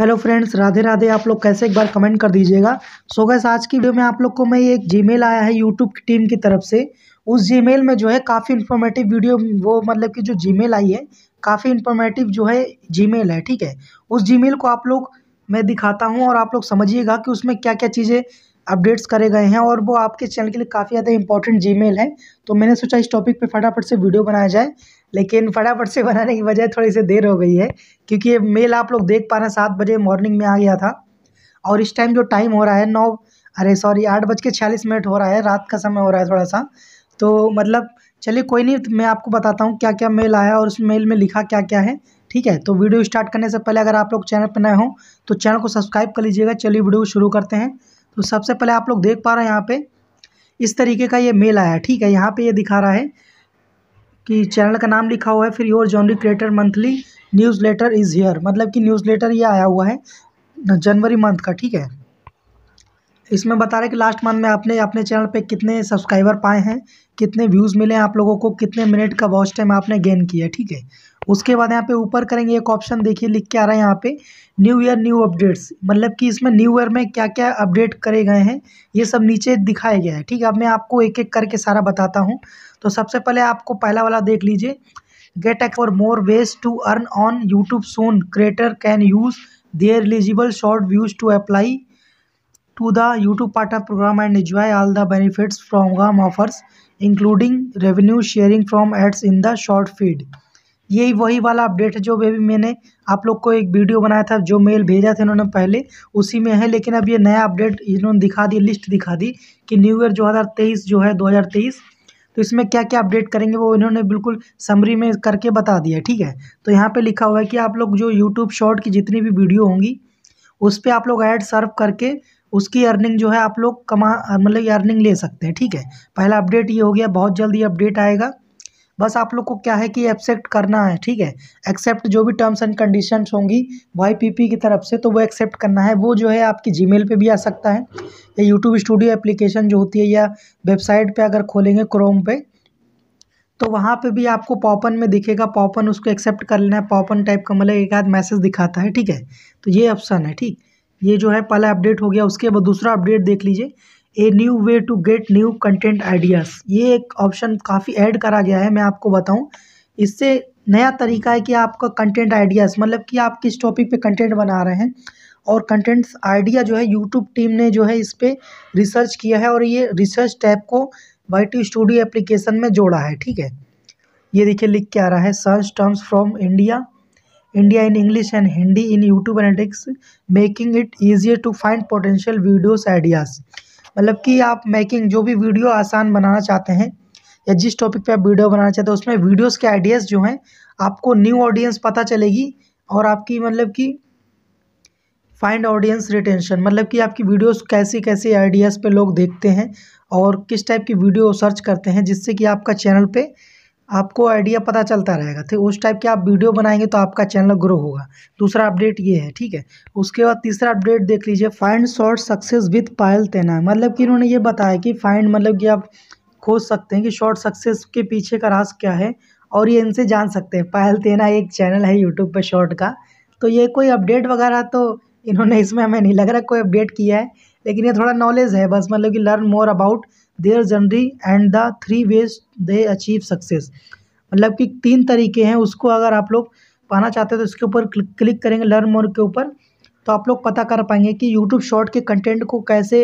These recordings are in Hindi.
हेलो फ्रेंड्स राधे राधे आप लोग कैसे एक बार कमेंट कर दीजिएगा सो so गैस आज की वीडियो में आप लोग को मैं एक जीमेल आया है यूट्यूब की टीम की तरफ से उस जीमेल में जो है काफ़ी इन्फॉर्मेटिव वीडियो वो मतलब कि जो जीमेल आई है काफ़ी इन्फॉर्मेटिव जो है जीमेल है ठीक है उस जीमेल को आप लोग मैं दिखाता हूँ और आप लोग समझिएगा कि उसमें क्या क्या चीज़ें अपडेट्स करे गए हैं और वो आपके चैनल के लिए काफ़ी ज़्यादा इंपॉर्टेंट मेल है तो मैंने सोचा इस टॉपिक पे फटाफट से वीडियो बनाया जाए लेकिन फटाफट से बनाने की वजह थोड़ी सी देर हो गई है क्योंकि ये मेल आप लोग देख पा रहे हैं सात बजे मॉर्निंग में आ गया था और इस टाइम जो टाइम हो रहा है नौ अरे सॉरी आठ बज के छियालीस मिनट हो रहा है रात का समय हो रहा है थोड़ा सा तो मतलब चलिए कोई नहीं मैं आपको बताता हूँ क्या क्या मेल आया और उस मेल में लिखा क्या क्या है ठीक है तो वीडियो स्टार्ट करने से पहले अगर आप लोग चैनल पर नए हों तो चैनल को सब्सक्राइब कर लीजिएगा चलिए वीडियो शुरू करते हैं तो सबसे पहले आप लोग देख पा रहे हैं यहाँ पे इस तरीके का ये मेल आया है ठीक है यहाँ पे ये दिखा रहा है कि चैनल का नाम लिखा हुआ है फिर your January creator monthly newsletter is here मतलब कि न्यूज़ लेटर ये आया हुआ है जनवरी मंथ का ठीक है इसमें बता रहे कि लास्ट मंथ में आपने अपने चैनल पे कितने सब्सक्राइबर पाए हैं कितने व्यूज़ मिले हैं आप लोगों को कितने मिनट का वॉच टाइम आपने गेन किया ठीक है उसके बाद यहाँ पे ऊपर करेंगे एक ऑप्शन देखिए लिख के आ रहा है यहाँ पे न्यू ईयर न्यू अपडेट्स मतलब कि इसमें न्यू ईयर में क्या क्या अपडेट करे गए हैं ये सब नीचे दिखाया गया है ठीक है अब मैं आपको एक एक करके सारा बताता हूँ तो सबसे पहले आपको पहला वाला देख लीजिए गेट एक् for more ways to earn on YouTube सोन creator can use their eligible short views to apply to the YouTube partner program and all the benefits from program offers including revenue sharing from ads in the short feed यही वही वाला अपडेट है जो अभी मैंने आप लोग को एक वीडियो बनाया था जो मेल भेजा था इन्होंने पहले उसी में है लेकिन अब ये नया अपडेट इन्होंने दिखा दी लिस्ट दिखा दी कि न्यू ईयर जो हज़ार तेईस जो है दो हज़ार तेईस तो इसमें क्या क्या अपडेट करेंगे वो इन्होंने बिल्कुल समरी में करके बता दिया ठीक है तो यहाँ पर लिखा हुआ है कि आप लोग जो यूट्यूब शॉर्ट की जितनी भी वीडियो होंगी उस पर आप लोग ऐड सर्व करके उसकी अर्निंग जो है आप लोग कमा मतलब अर्निंग ले सकते हैं ठीक है पहला अपडेट ये हो गया बहुत जल्द ये अपडेट आएगा बस आप लोग को क्या है कि एक्सेप्ट करना है ठीक है एक्सेप्ट जो भी टर्म्स एंड कंडीशंस होंगी वाई पी पी की तरफ से तो वो एक्सेप्ट करना है वो जो है आपकी जी मेल पर भी आ सकता है या यूट्यूब स्टूडियो एप्लीकेशन जो होती है या वेबसाइट पर अगर खोलेंगे क्रोम पे तो वहाँ पे भी आपको पॉपन में दिखेगा पॉपन उसको एक्सेप्ट कर लेना है पॉपन टाइप का मतलब एक आध मैसेज दिखाता है ठीक है तो ये ऑप्शन है ठीक ये जो है पहला अपडेट हो गया उसके बाद दूसरा अपडेट देख लीजिए a new way to get new content ideas ये एक ऑप्शन काफ़ी ऐड करा गया है मैं आपको बताऊं इससे नया तरीका है कि आपका कंटेंट आइडियाज़ मतलब कि आप किस टॉपिक पे कंटेंट बना रहे हैं और कंटेंट्स आइडिया जो है यूट्यूब टीम ने जो है इस पर रिसर्च किया है और ये रिसर्च टैप को वाई स्टूडियो एप्लीकेशन में जोड़ा है ठीक है ये देखिए लिख के आ रहा है search terms from India India in English and Hindi in YouTube analytics making it easier to find potential videos ideas मतलब कि आप मेकिंग जो भी वीडियो आसान बनाना चाहते हैं या जिस टॉपिक पे आप वीडियो बनाना चाहते हैं उसमें वीडियोस के आइडियाज़ जो हैं आपको न्यू ऑडियंस पता चलेगी और आपकी मतलब कि फाइंड ऑडियंस रिटेंशन मतलब कि आपकी वीडियोस कैसे कैसे आइडियाज़ पे लोग देखते हैं और किस टाइप की वीडियो सर्च करते हैं जिससे कि आपका चैनल पे आपको आइडिया पता चलता रहेगा तो उस टाइप की आप वीडियो बनाएंगे तो आपका चैनल ग्रो होगा दूसरा अपडेट ये है ठीक है उसके बाद तीसरा अपडेट देख लीजिए फाइंड शॉर्ट सक्सेस विथ पायल तेना मतलब कि इन्होंने ये बताया कि फाइंड मतलब कि आप खोज सकते हैं कि शॉर्ट सक्सेस के पीछे का रास क्या है और ये इनसे जान सकते हैं पायल तेना एक चैनल है यूट्यूब पर शॉर्ट का तो ये कोई अपडेट वगैरह तो इन्होंने इसमें हमें नहीं लग रहा कोई अपडेट किया है लेकिन ये थोड़ा नॉलेज है बस मतलब कि learn more about their journey and the three ways they achieve success मतलब कि तीन तरीके हैं उसको अगर आप लोग पाना चाहते हैं तो इसके ऊपर क्लिक करेंगे लर्न मोर के ऊपर तो आप लोग पता कर पाएंगे कि यूट्यूब शॉर्ट के कंटेंट को कैसे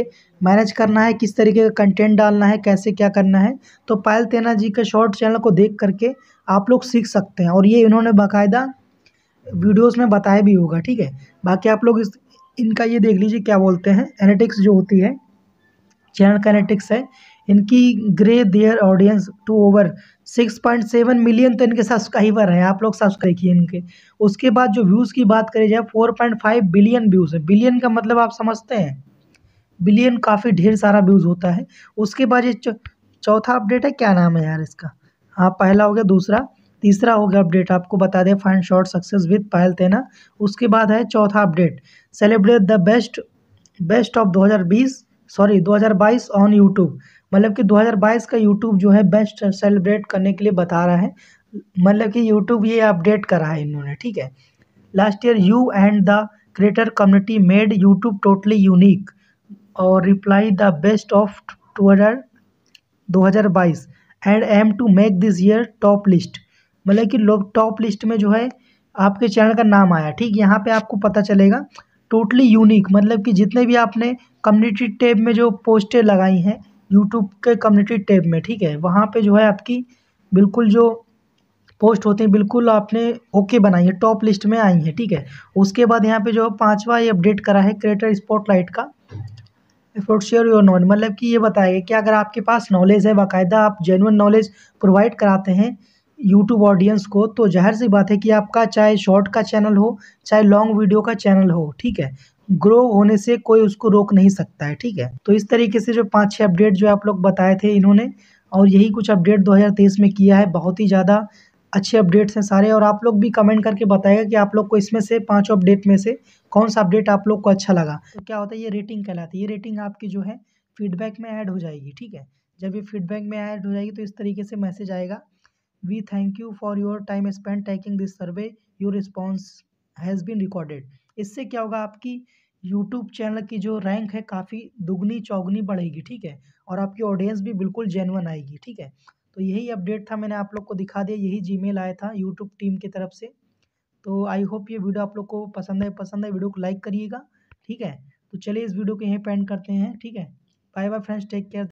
मैनेज करना है किस तरीके का कंटेंट डालना है कैसे क्या करना है तो पायल तेना जी के शॉर्ट चैनल को देख करके आप लोग सीख सकते हैं और ये इन्होंने बाकायदा वीडियोस में बताया भी होगा ठीक है बाकी आप लोग इस इनका ये देख लीजिए क्या बोलते हैं एनेटिक्स जो होती है चैनल कैनेटिक्स है इनकी grew their audience to over six point seven million तो इनके सब्सक्राइबर हैं आप लोग सब्सक्राइब किए इनके उसके बाद जो व्यूज़ की बात करी जाए four point five billion views है बिलियन का मतलब आप समझते हैं बिलियन काफ़ी ढेर सारा व्यूज़ होता है उसके बाद ये चौथा अपडेट है क्या नाम है यार इसका हाँ पहला हो गया दूसरा तीसरा हो गया अपडेट आपको बता दें फाइन शॉर्ट सक्सेस विद पहल तेना उसके बाद है चौथा update celebrate the best best of दो सॉरी 2022 ऑन यूट्यूब मतलब कि 2022 का यूट्यूब जो है बेस्ट सेलिब्रेट करने के लिए बता रहा है मतलब कि यूट्यूब ये अपडेट करा है इन्होंने ठीक है last year you and the creator community made YouTube totally unique और reply the best of two हज़ार बाईस and aim to make this year top list मतलब कि लोग टॉप लिस्ट में जो है आपके चैनल का नाम आया ठीक यहाँ पे आपको पता चलेगा टोटली यूनिक मतलब कि जितने भी आपने कम्युनिटी टैब में जो पोस्टें लगाई हैं यूट्यूब के कम्युनिटी टैब में ठीक है वहाँ पे जो है आपकी बिल्कुल जो पोस्ट होते हैं बिल्कुल आपने ओके बनाई है टॉप लिस्ट में आई हैं ठीक है उसके बाद यहाँ पे जो है पाँचवा ये अपडेट करा है क्रिएटर स्पॉटलाइट का एफोर्ट शेयर योर नॉलेज मतलब कि ये बताएगा कि अगर आपके पास नॉलेज है बाकायदा आप जेनुअन नॉलेज प्रोवाइड कराते हैं यूट्यूब ऑडियंस को तो जाहिर सी बात है कि आपका चाहे शॉर्ट का चैनल हो चाहे लॉन्ग वीडियो का चैनल हो ठीक है ग्रो होने से कोई उसको रोक नहीं सकता है ठीक है तो इस तरीके से जो पाँच छः अपडेट जो आप लोग बताए थे इन्होंने और यही कुछ अपडेट 2023 में किया है बहुत ही ज़्यादा अच्छे अपडेट्स हैं सारे और आप लोग भी कमेंट करके बताएगा कि आप लोग को इसमें से पाँचों अपडेट में से कौन सा अपडेट आप लोग को अच्छा लगा तो क्या होता है ये रेटिंग कहलाती है ये रेटिंग आपकी जो है फीडबैक में ऐड हो जाएगी ठीक है जब ये फीडबैक में ऐड हो जाएगी तो इस तरीके से मैसेज आएगा we thank you for your time spend taking this survey your response has been recorded इससे क्या होगा आपकी यूट्यूब चैनल की जो रैंक है काफ़ी दुगनी चौगनी बढ़ेगी ठीक है और आपकी ऑडियंस भी बिल्कुल जेनवन आएगी ठीक है तो यही अपडेट था मैंने आप लोग को दिखा दिया यही जी आया था यूट्यूब टीम की तरफ से तो आई होप ये वीडियो आप लोग को पसंद है पसंद है वीडियो को लाइक करिएगा ठीक है तो चलिए इस वीडियो को यहीं पेंड करते हैं ठीक है bye bye friends take care